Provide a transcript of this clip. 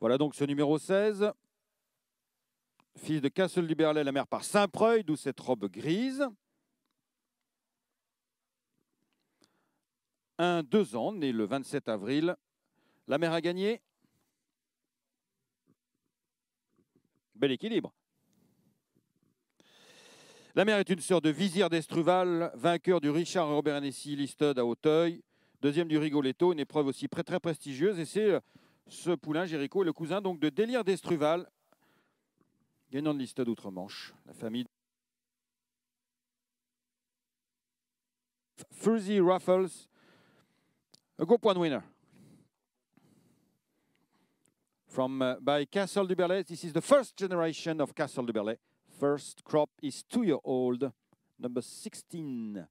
Voilà donc ce numéro 16. Fils de Castle du la mère par Saint-Preuil, d'où cette robe grise. Un deux ans, né le 27 avril. La mère a gagné. Bel équilibre. La mère est une sœur de Vizir d'Estruval, vainqueur du Richard Robert Nessy Listed à Auteuil, deuxième du Rigoletto, une épreuve aussi très très prestigieuse. Et c'est euh, ce poulain Géricault est le cousin donc de Délire d'Estruval, gagnant de liste d'outre-Manche. La famille Fuzzy Raffles, a go point winner. From uh, by Castle du Berlay, this is the first generation of Castle du Berlay. First crop is two year old, number 16.